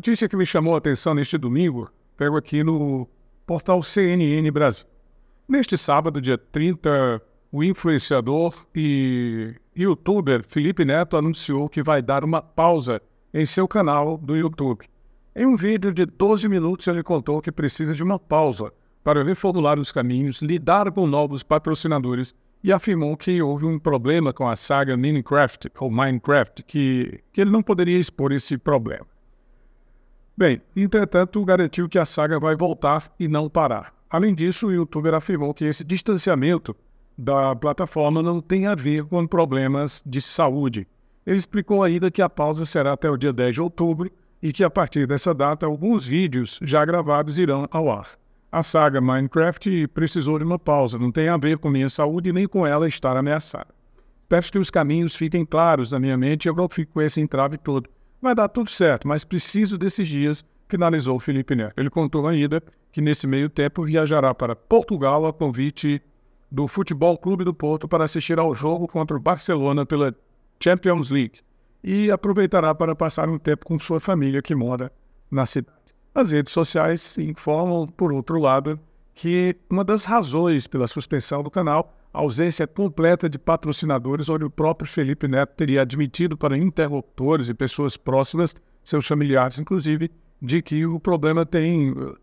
Notícia que me chamou a atenção neste domingo, pego aqui no portal CNN Brasil. Neste sábado, dia 30, o influenciador e youtuber Felipe Neto anunciou que vai dar uma pausa em seu canal do YouTube. Em um vídeo de 12 minutos, ele contou que precisa de uma pausa para reformular os caminhos, lidar com novos patrocinadores e afirmou que houve um problema com a saga Minecraft, ou Minecraft, que, que ele não poderia expor esse problema. Bem, entretanto, garantiu que a saga vai voltar e não parar. Além disso, o youtuber afirmou que esse distanciamento da plataforma não tem a ver com problemas de saúde. Ele explicou ainda que a pausa será até o dia 10 de outubro e que a partir dessa data alguns vídeos já gravados irão ao ar. A saga Minecraft precisou de uma pausa, não tem a ver com minha saúde nem com ela estar ameaçada. Peço que os caminhos fiquem claros na minha mente e eu não fico com esse entrave todo. Vai dar tudo certo, mas preciso desses dias, finalizou Felipe Neto. Ele contou ainda que nesse meio tempo viajará para Portugal a convite do Futebol Clube do Porto para assistir ao jogo contra o Barcelona pela Champions League e aproveitará para passar um tempo com sua família que mora na cidade. As redes sociais informam, por outro lado, que uma das razões pela suspensão do canal, a ausência completa de patrocinadores, onde o próprio Felipe Neto teria admitido para interlocutores e pessoas próximas, seus familiares inclusive, de que o problema tem eh,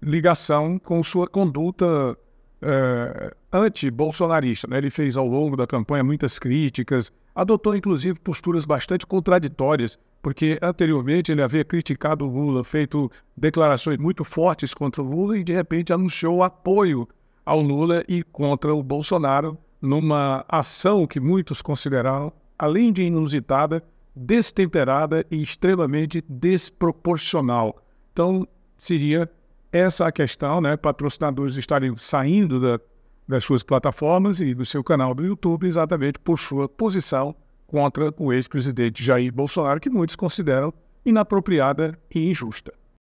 ligação com sua conduta eh, anti-bolsonarista. Né? Ele fez ao longo da campanha muitas críticas, adotou inclusive posturas bastante contraditórias, porque anteriormente ele havia criticado o Lula, feito declarações muito fortes contra o Lula e de repente anunciou apoio ao Lula e contra o Bolsonaro numa ação que muitos consideraram, além de inusitada, destemperada e extremamente desproporcional. Então, seria essa a questão, né? Patrocinadores estarem saindo da das suas plataformas e do seu canal do YouTube exatamente por sua posição contra o ex-presidente Jair Bolsonaro, que muitos consideram inapropriada e injusta.